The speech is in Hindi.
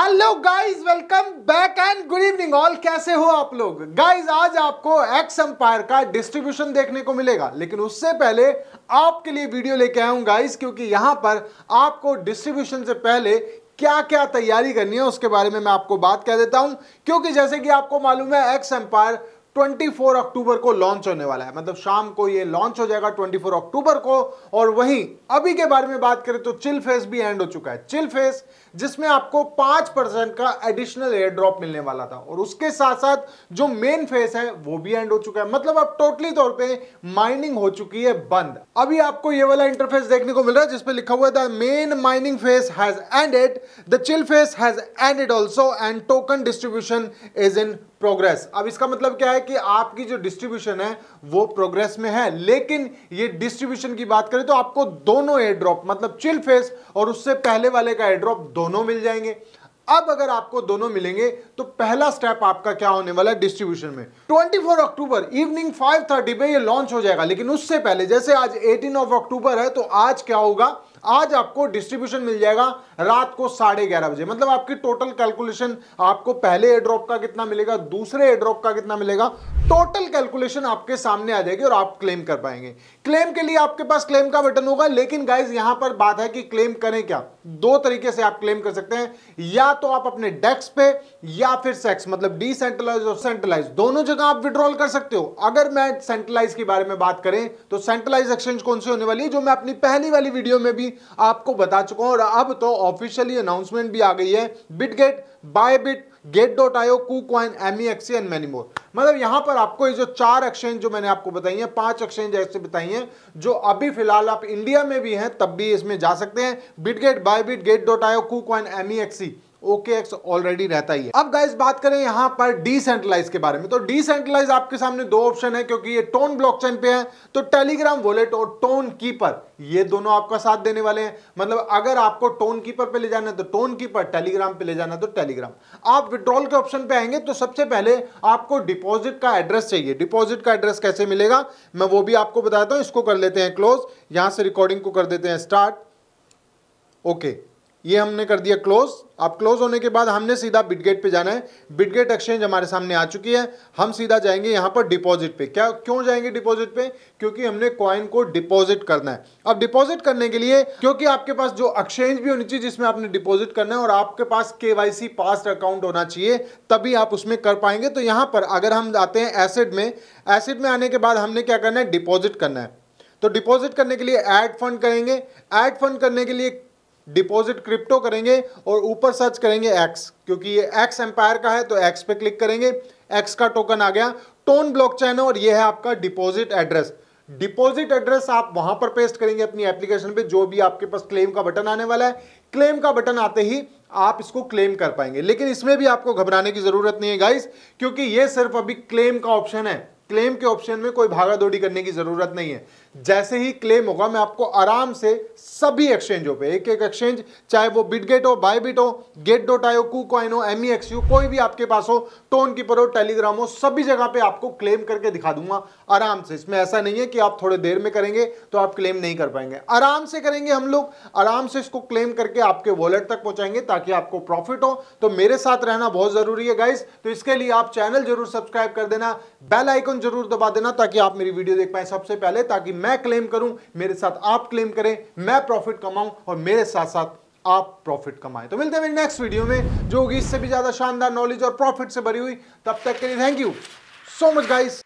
Hello guys welcome back and good evening all कैसे हो आप लोग गाइस आज आपको एक्स एम्पायर का डिस्ट्रीब्यूशन देखने को मिलेगा लेकिन उससे पहले आपके लिए वीडियो लेके आया हूं गाइस क्योंकि यहां पर आपको डिस्ट्रीब्यूशन से पहले क्या क्या तैयारी करनी है उसके बारे में मैं आपको बात कह देता हूं क्योंकि जैसे कि आपको मालूम है एक्स एम्पायर 24 अक्टूबर को लॉन्च होने वाला है मतलब शाम को ये लॉन्च हो जाएगा 24 अक्टूबर को और वहीं अभी के बारे में बात करें तो चिल फेस भी एंड हो चुका है चिल फेस जिसमें आपको 5 परसेंट का एडिशनल एयर ड्रॉप मिलने वाला था और उसके साथ साथ जो मेन फेस है वो भी एंड हो चुका है मतलब अब टोटली तौर पर माइनिंग हो चुकी है बंद अभी आपको ये वाला इंटरफेस देखने को मिल रहा है जिसपे लिखा हुआ है main mining phase has ended the chill phase has ended also and token distribution is in progress अब इसका मतलब क्या है है कि आपकी जो डिस्ट्रीब्यूशन है वो प्रोग्रेस में है लेकिन ये डिस्ट्रीब्यूशन की बात करें तो आपको दोनों एड्रॉप मतलब चिल फेस और उससे पहले वाले का एड्रॉप दोनों मिल जाएंगे अब अगर आपको दोनों मिलेंगे तो पहला स्टेप आपका क्या होने वाला है डिस्ट्रीब्यूशन में 24 अक्टूबर इवनिंग 5:30 पे ये लॉन्च हो जाएगा लेकिन उससे पहले जैसे आज 18 ऑफ अक्टूबर है तो आज क्या होगा आज आपको डिस्ट्रीब्यूशन मिल जाएगा रात को साढ़े ग्यारह बजे मतलब आपकी टोटल कैलकुलेशन आपको पहले एड्रॉप का कितना मिलेगा दूसरे एड्रॉप का कितना मिलेगा टोटल कैलकुलेशन आपके सामने आ जाएगी और आप क्लेम कर पाएंगे क्लेम के लिए आपके पास क्लेम का बटन होगा लेकिन गाइज यहां पर बात है कि क्लेम करें क्या दो तरीके से आप क्लेम कर सकते हैं या तो आप अपने डेक्स पे या फिर सेक्स मतलब डिसेंट्रलाइज और सेंट्रलाइज दोनों जगह आप विड्रॉल कर सकते हो अगर मैं सेंट्रलाइज के बारे में बात करें तो सेंट्रलाइज एक्सचेंज कौन सी होने वाली है जो मैं अपनी पहली वाली वीडियो में भी भी आपको बता चुका हूं और अब तो ऑफिशियली अनाउंसमेंट भी आ गई है Bitget Bitget dot io KuCoin MEXC and many more मतलब यहां पर आपको ये जो चार एक्सचेंज जो मैंने आपको बताई हैं पांच एक्सचेंज ऐसे बताई हैं जो अभी फिलहाल आप इंडिया में भी हैं तब भी इसमें जा सकते हैं Bitget Bitget dot io KuCoin MEXC OKX already रहता ही है अब गाइस बात करें यहाँ पर डिसेंट्रलाइज के बारे में तो डिसेंट्रलाइज आपके सामने दो ऑप्शन है क्योंकि ये टोन ब्लॉकचेन पे है तो टेलीग्राम वॉलेट और टोन कीपर ये दोनों आपका साथ देने वाले हैं मतलब अगर आपको टोन कीपर पे ले जाना है तो टोन कीपर टेलीग्राम पे ले जाना है तो टेलीग्राम आप विड्रॉल के ऑप्शन पे आएंगे तो सबसे पहले आपको डिपॉजिट का एड्रेस चाहिए डिपॉजिट का एड्रेस कैसे मिलेगा मैं वो भी आपको बताता हूँ इसको कर लेते हैं क्लोज यहां से रिकॉर्डिंग को कर देते हैं स्टार्ट ओके okay. ये हमने कर दिया क्लोज अब क्लोज होने के बाद हमने सीधा बिटगेट पे जाना है बिटगेट एक्सचेंज हमारे सामने आ चुकी है हम सीधा जाएंगे यहाँ पर डिपॉजिट पे क्या क्यों जाएंगे डिपॉजिट पे क्योंकि हमने कॉइन को डिपॉजिट करना है अब डिपॉजिट करने के लिए क्योंकि आपके पास जो एक्सचेंज भी होनी चाहिए जिसमें आपने डिपॉजिट करना है और आपके पास के वाई पास अकाउंट होना चाहिए तभी आप उसमें कर पाएंगे तो यहाँ पर अगर हम आते हैं एसिड में एसिड में आने के बाद हमने क्या करना है डिपॉजिट करना है तो डिपॉजिट करने के लिए ऐड फंड करेंगे ऐड फंड करने के लिए डिपॉजिट क्रिप्टो करेंगे और ऊपर सर्च करेंगे एक्स क्योंकि ये एक्स एम्पायर का है तो एक्स पे क्लिक करेंगे एक्स का टोकन आ गया टोन ब्लॉकचेन है और ये है आपका डिपॉजिट एड्रेस डिपॉजिट एड्रेस आप वहां पर पेस्ट करेंगे अपनी एप्लीकेशन पे जो भी आपके पास क्लेम का बटन आने वाला है क्लेम का बटन आते ही आप इसको क्लेम कर पाएंगे लेकिन इसमें भी आपको घबराने की जरूरत नहीं है गाइस क्योंकि ये सिर्फ अभी क्लेम का ऑप्शन है क्लेम के ऑप्शन में कोई भागा दौड़ी करने की जरूरत नहीं है जैसे ही क्लेम होगा मैं आपको आराम से सभी एक्सचेंजों पे एक एक एक्सचेंज चाहे वो बिटगेट हो बायबिट हो Gate dot io KuCoin हो एम e कोई भी आपके पास हो टोन कीपर हो टेलीग्राम हो सभी जगह पे आपको क्लेम करके दिखा दूंगा आराम से इसमें ऐसा नहीं है कि आप थोड़े देर में करेंगे तो आप क्लेम नहीं कर पाएंगे आराम से करेंगे हम लोग आराम से इसको क्लेम करके आपके वॉलेट तक पहुंचाएंगे ताकि आपको प्रॉफिट हो तो मेरे साथ रहना बहुत जरूरी है गाइस तो इसके लिए आप चैनल जरूर सब्सक्राइब कर देना बेल आइकन जरूर दबा देना ताकि आप मेरी वीडियो देख पाए सबसे पहले ताकि मैं क्लेम करूं मेरे साथ आप क्लेम करें मैं प्रॉफिट कमाऊं और मेरे साथ साथ आप प्रॉफिट कमाएं तो मिलते हैं मेरे नेक्स्ट वीडियो में जो होगी इससे भी ज़्यादा शानदार नॉलेज और प्रॉफिट से भरी हुई तब तक के लिए thank you so much guys